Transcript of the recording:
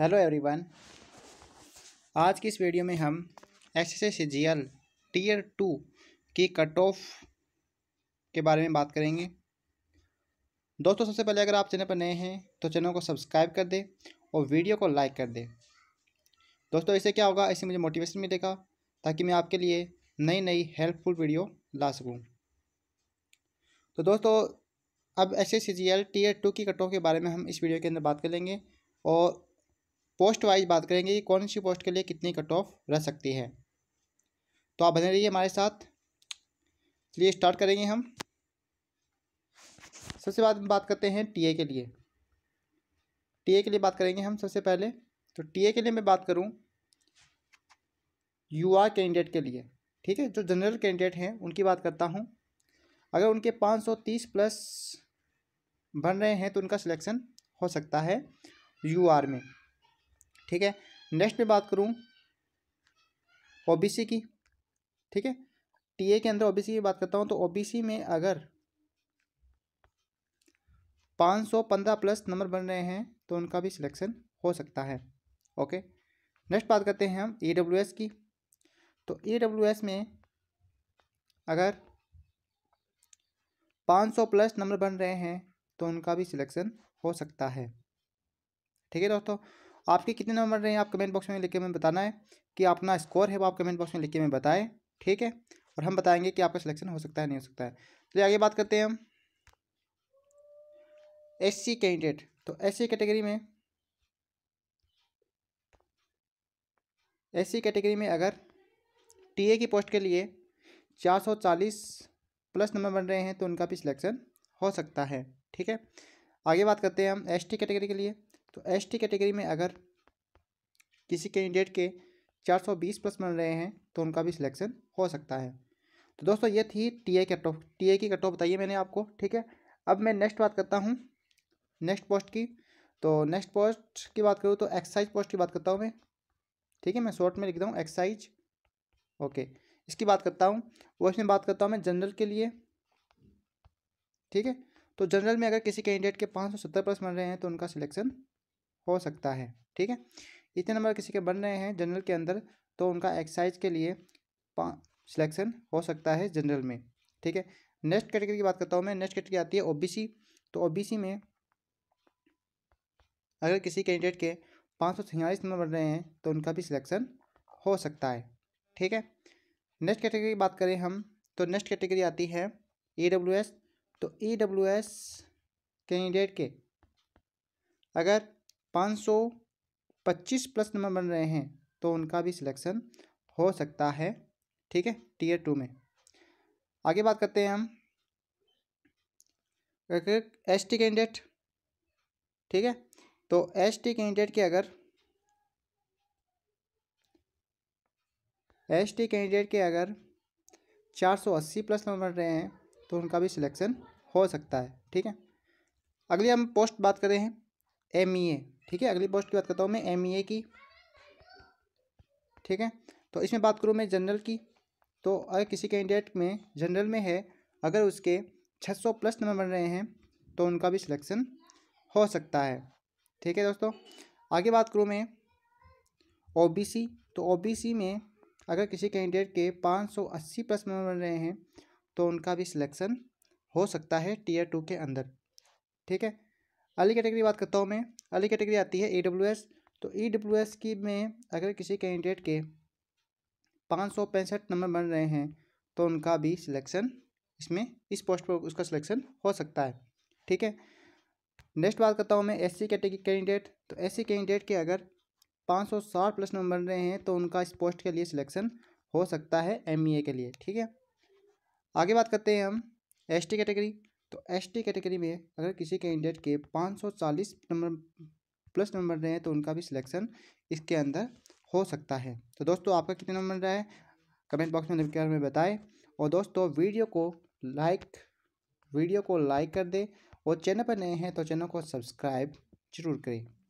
hello everyone आज की इस वीडियो में हम S S S tier two की कट ऑफ के बारे में बात करेंगे दोस्तों सबसे पहले अगर आप चैनल पर नए हैं तो चैनल को सब्सक्राइब कर दें और वीडियो को लाइक कर दें दोस्तों इससे क्या होगा इससे मुझे मोटिवेशन मिलेगा ताकि मैं आपके लिए नई नई हेल्पफुल वीडियो ला सकूँ तो दोस्तों अब एस एस टीयर टू की कट ऑफ के बारे में हम इस वीडियो के अंदर बात कर लेंगे और पोस्ट वाइज बात करेंगे कि कौन सी पोस्ट के लिए कितनी कट ऑफ रह सकती है तो आप बने रहिए हमारे साथ चलिए स्टार्ट करेंगे हम सबसे बाद बात करते हैं टीए के लिए टीए के लिए बात करेंगे हम सबसे पहले तो टीए के लिए मैं बात करूं यूआर कैंडिडेट के लिए ठीक है जो जनरल कैंडिडेट हैं उनकी बात करता हूं अगर उनके 530 प्लस बन रहे हैं तो उनका सिलेक्शन हो सकता है यूआर में ठीक है नेक्स्ट में बात करूँ ओबीसी की ठीक है टी के अंदर ओबीसी की बात करता हूँ तो ओबीसी में अगर पाँच सौ पंद्रह प्लस नंबर बन रहे हैं तो उनका भी सिलेक्शन हो सकता है ओके नेक्स्ट बात करते हैं हम ई डब्ल्यू एस की तो ई एस में अगर पाँच सौ प्लस नंबर बन रहे हैं तो उनका भी सिलेक्शन हो सकता है ठीक है दोस्तों आपके कितने नंबर रहे हैं आप कमेंट बॉक्स में लिख के हमें बताना है कि अपना स्कोर है वो आप कमेंट बॉक्स में लिख के हमें बताएं ठीक है और हम बताएंगे कि आपका सिलेक्शन हो सकता है नहीं हो सकता है चलिए तो आगे बात करते हैं हम एस सी कैंडिडेट तो एस सी कैटेगरी में एस सी कैटेगरी में अगर ए की पोस्ट के लिए चालीस प्लस नंबर बन रहे हैं तो उनका भी सिलेक्शन हो सकता है ठीक है आगे बात करते हैं हम एसटी कैटेगरी के लिए तो एस टी कैटेगरी में अगर किसी कैंडिडेट के 420 प्लस मिल रहे हैं तो उनका भी सिलेक्शन हो सकता है तो दोस्तों ये थी T A cut off T A की कट ऑफ बताइए मैंने आपको ठीक है अब मैं नेक्स्ट बात करता हूँ नेक्स्ट पोस्ट की तो नेक्स्ट पोस्ट की बात करूँ तो एक्साइज पोस्ट की बात करता हूँ मैं ठीक है मैं शॉर्ट में लिखता हूँ एक्साइज ओके इसकी बात करता हूँ वो इसमें बात करता हूँ मैं जनरल के लिए ठीक है तो जनरल में अगर किसी कैंडिडेट के पाँच सौ सत्तर प्लस मिल रहे हैं तो उनका सिलेक्शन हो सकता है ठीक है इतने नंबर किसी के बन रहे हैं जनरल के अंदर तो उनका एक्सरसाइज के लिए सिलेक्शन हो सकता है जनरल में ठीक है नेक्स्ट कैटेगरी की बात करता हूँ मैं नेक्स्ट कैटेगरी आती है ओबीसी तो ओबीसी में अगर किसी कैंडिडेट के पाँच सौ छियालीस नंबर बन रहे हैं तो उनका भी सिलेक्शन हो सकता है ठीक है नेक्स्ट कैटेगरी की बात करें हम तो नेक्स्ट कैटेगरी आती है ई डब्ल्यू एस तो ई डब्ल्यू एस कैंडिडेट के अगर पाँच सौ पच्चीस प्लस नंबर बन रहे हैं तो उनका भी सिलेक्शन हो सकता है ठीक है टीयर टू में आगे बात करते हैं हम एस टी कैंडिडेट ठीक है तो एस टी कैंडिडेट के अगर एस टी कैंडिडेट के अगर 480 प्लस नंबर बन रहे हैं तो उनका भी सिलेक्शन हो सकता है ठीक है अगली हम पोस्ट बात करें हैं एम ई ए ठीक है अगली पोस्ट की बात करता हूँ मैं एम e की ठीक है तो इसमें बात करूँ मैं जनरल की तो अगर किसी कैंडिडेट में जनरल में है अगर उसके 600 प्लस नंबर बन रहे हैं तो उनका भी सिलेक्शन हो सकता है ठीक है दोस्तों आगे बात करूँ मैं ओबीसी तो ओबीसी में अगर किसी कैंडिडेट के 580 प्लस नंबर बन रहे हैं तो उनका भी सिलेक्शन हो सकता है टीयर टू के अंदर ठीक है अली कैटेगरी बात करता हूँ मैं अगली कैटेगरी आती है ई डब्ल्यू एस तो ई डब्ल्यू एस की में अगर किसी कैंडिडेट के पाँच सौ पैंसठ नंबर बन रहे हैं तो उनका भी सिलेक्शन इसमें इस पोस्ट पर उसका सिलेक्शन हो सकता है ठीक है नेक्स्ट बात करता हूँ मैं एस सी कैटेगरी कैंडिडेट तो एस सी कैंडिडेट के अगर पाँच सौ साठ प्लस नंबर बन रहे हैं तो उनका इस पोस्ट के लिए सिलेक्शन हो सकता है एम ई ए के लिए ठीक है आगे बात करते हैं हम एस टी कैटेगरी तो एस टी कैटेगरी में अगर किसी कैंडिडेट के चालीस नंबर प्लस नंबर रहे हैं तो उनका भी सिलेक्शन इसके अंदर हो सकता है तो दोस्तों आपका कितने नंबर रहा है कमेंट बॉक्स में लिखकर हमें बताएं और दोस्तों वीडियो को लाइक वीडियो को लाइक कर दें और चैनल पर नए हैं तो चैनल को सब्सक्राइब जरूर करें